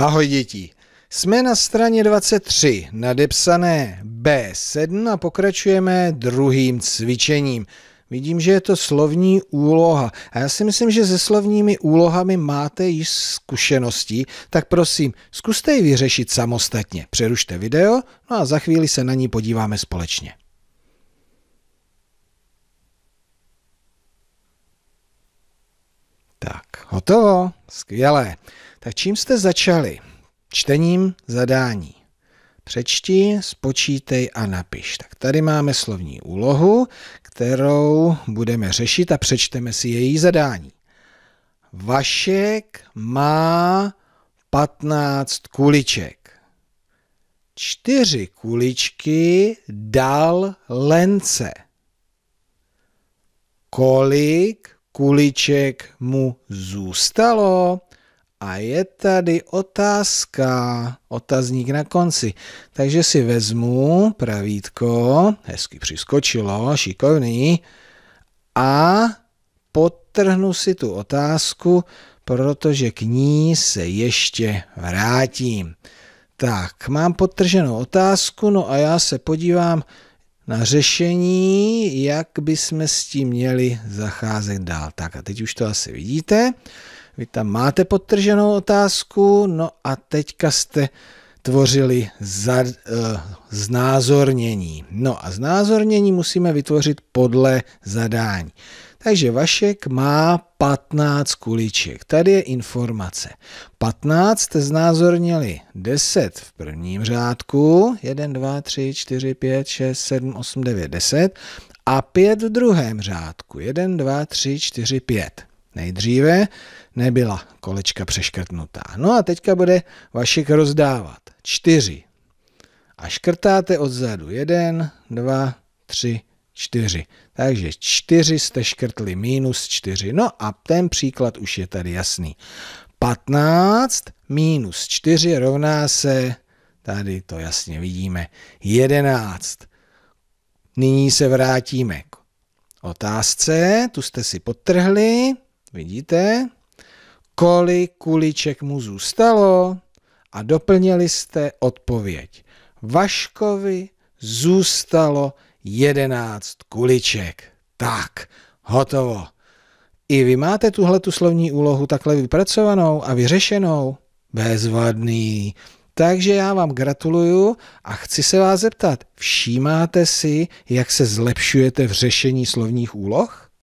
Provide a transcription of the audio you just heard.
Ahoj děti. Jsme na straně 23, nadepsané B7 a pokračujeme druhým cvičením. Vidím, že je to slovní úloha. A já si myslím, že se slovními úlohami máte již zkušenosti, tak prosím, zkuste ji vyřešit samostatně. Přerušte video, no a za chvíli se na ní podíváme společně. Tak, hotovo, skvělé. Tak čím jste začali? Čtením zadání. Přečti, spočítej a napiš. Tak tady máme slovní úlohu, kterou budeme řešit a přečteme si její zadání. Vašek má 15 kuliček. Čtyři kuličky dal Lence. Kolik kuliček mu zůstalo? A je tady otázka, otazník na konci. Takže si vezmu pravítko, hezky přiskočilo, šikovný, a potrhnu si tu otázku, protože k ní se ještě vrátím. Tak, mám potrženou otázku, no a já se podívám na řešení, jak bychom s tím měli zacházet dál. Tak a teď už to asi vidíte. Vy tam máte podtrženou otázku, no a teďka jste tvořili za, e, znázornění. No a znázornění musíme vytvořit podle zadání. Takže Vašek má 15 kuliček. Tady je informace. 15 jste znázornili 10 v prvním řádku. 1, 2, 3, 4, 5, 6, 7, 8, 9, 10. A 5 v druhém řádku. 1, 2, 3, 4, 5 nejdříve nebyla kolečka přeškrtnutá. No a teďka bude Vašek rozdávat. Čtyři. A škrtáte odzadu. Jeden, dva, tři, čtyři. Takže čtyři jste škrtli minus čtyři. No a ten příklad už je tady jasný. 15 minus 4 rovná se, tady to jasně vidíme, 11. Nyní se vrátíme k otázce, tu jste si potrhli, Vidíte? Kolik kuliček mu zůstalo? A doplnili jste odpověď. Vaškovi zůstalo jedenáct kuliček. Tak, hotovo. I vy máte tuhle tu slovní úlohu takhle vypracovanou a vyřešenou? Bezvadný. Takže já vám gratuluju a chci se vás zeptat, všímáte si, jak se zlepšujete v řešení slovních úloh?